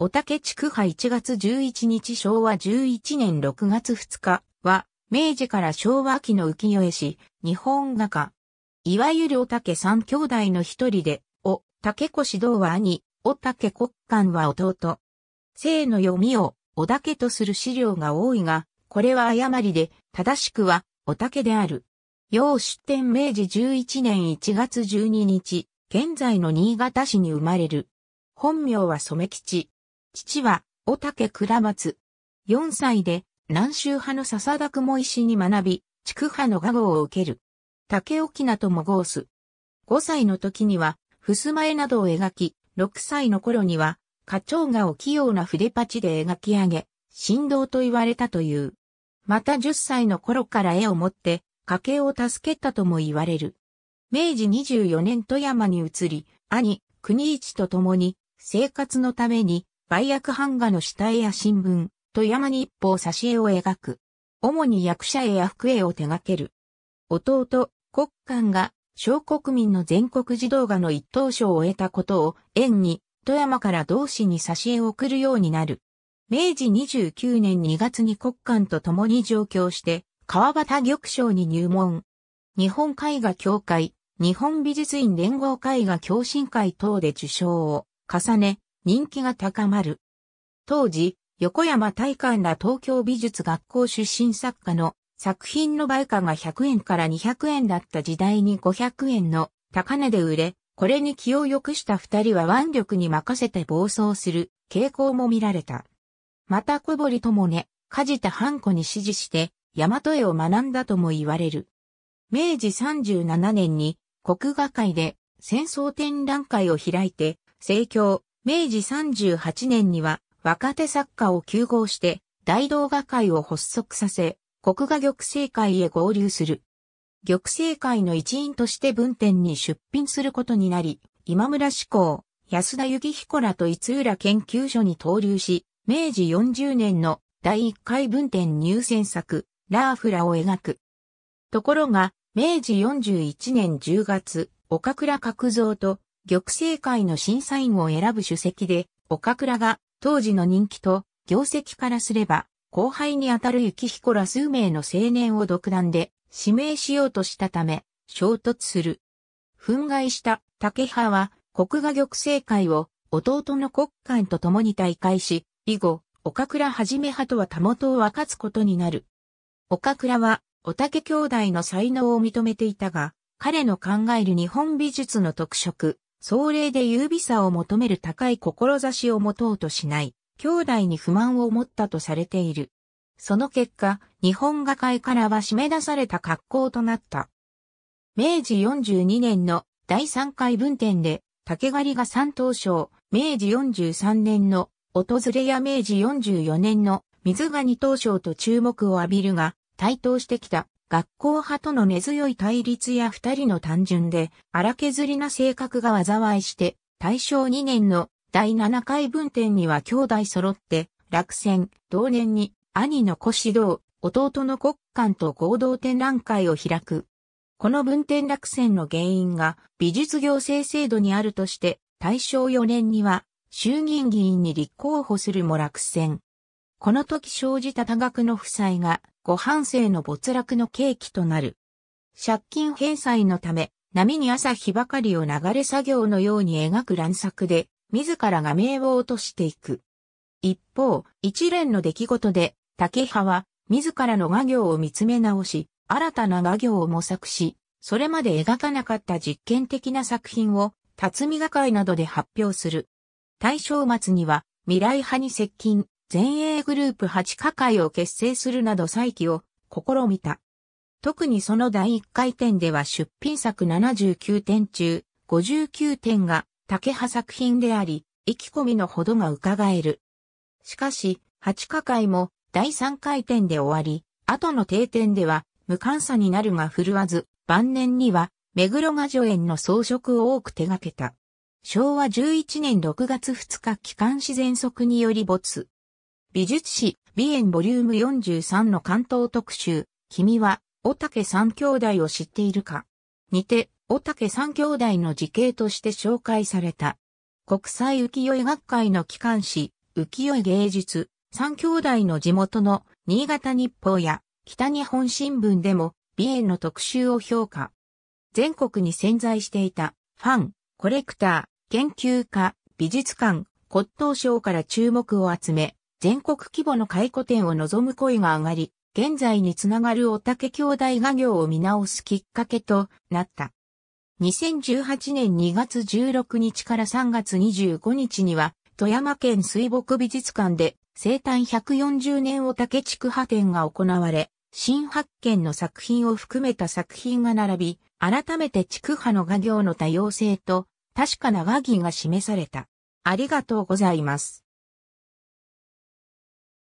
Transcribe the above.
おたけ地区派1月11日昭和11年6月2日は、明治から昭和期の浮世絵師、日本画家。いわゆるおたけ三兄弟の一人で、お、たけこ指導は兄、おたけ国官は弟。生の読みを、おだけとする資料が多いが、これは誤りで、正しくは、おたけである。要出典明治11年1月12日、現在の新潟市に生まれる。本名は染吉。父は、おたけ倉松。4歳で、南州派の笹田雲石に学び、筑派の画号を受ける。竹沖名とも号す。5歳の時には、襖絵などを描き、6歳の頃には、花鳥画を器用な筆パチで描き上げ、振動と言われたという。また10歳の頃から絵を持って、家計を助けたとも言われる。明治24年富山に移り、兄、国一と共に、生活のために、売約版画の下絵や新聞、富山日報挿絵を描く。主に役者絵や服絵を手掛ける。弟、国館が、小国民の全国児童画の一等賞を得たことを、縁に、富山から同志に挿絵を送るようになる。明治29年2月に国館と共に上京して、川端玉章に入門。日本絵画協会、日本美術院連合絵画共進会等で受賞を重ね、人気が高まる。当時、横山大観ら東京美術学校出身作家の作品の売価が100円から200円だった時代に500円の高値で売れ、これに気を良くした二人は腕力に任せて暴走する傾向も見られた。また小堀ともね、梶田半子に指示して、大和絵を学んだとも言われる。明治37年に国画会で戦争展覧会を開いて、政教、明治38年には若手作家を休合して大道画会を発足させ、国画玉成会へ合流する。玉成会の一員として文典に出品することになり、今村志向、安田幸彦らと五浦研究所に投留し、明治40年の第1回文典入選作、ラーフラを描く。ところが、明治41年10月、岡倉角蔵と玉成会の審査員を選ぶ主席で、岡倉が当時の人気と業績からすれば、後輩にあたる幸彦ら数名の青年を独断で指名しようとしたため、衝突する。憤慨した竹派は、国画玉成会を弟の国官と共に退会し、以後、岡倉はじめ派とは袂を分かつことになる。岡倉は、お竹兄弟の才能を認めていたが、彼の考える日本美術の特色、壮麗で優美さを求める高い志を持とうとしない、兄弟に不満を持ったとされている。その結果、日本画界からは締め出された格好となった。明治42年の第3回文典で、竹狩りが三等賞、明治43年の訪れや明治44年の水が二等賞と注目を浴びるが、台頭してきた。学校派との根強い対立や二人の単純で荒削りな性格が災いして大正2年の第7回文典には兄弟揃って落選、同年に兄の小指導、弟の国館と合同展覧会を開く。この文典落選の原因が美術行政制度にあるとして大正4年には衆議院議員に立候補するも落選。この時生じた多額の負債がご半生の没落の契機となる。借金返済のため、波に朝日ばかりを流れ作業のように描く乱作で、自らが名を落としていく。一方、一連の出来事で、竹葉は、自らの画業を見つめ直し、新たな画業を模索し、それまで描かなかった実験的な作品を、辰巳画会などで発表する。大正末には、未来派に接近、全英グループ8課会を結成するなど再起を試みた。特にその第一回展では出品作79点中59点が竹葉作品であり、意気込みのほどが伺える。しかし、8課会も第3回展で終わり、後の定点では無関差になるが振るわず、晩年には目黒画助園の装飾を多く手掛けた。昭和11年6月2日機関自然則により没。美術史、美園ボリューム43の関東特集、君は、おたけ三兄弟を知っているか。にて、おたけ三兄弟の時系として紹介された。国際浮世絵学会の機関誌、浮世絵芸術、三兄弟の地元の新潟日報や北日本新聞でも美園の特集を評価。全国に潜在していたファン、コレクター、研究家、美術館、骨董賞から注目を集め、全国規模の回顧展を望む声が上がり、現在につながるおたけ兄弟画業を見直すきっかけとなった。2018年2月16日から3月25日には、富山県水墨美術館で生誕140年おたけ地区派展が行われ、新発見の作品を含めた作品が並び、改めて地区派の画業の多様性と確かな画技が示された。ありがとうございます。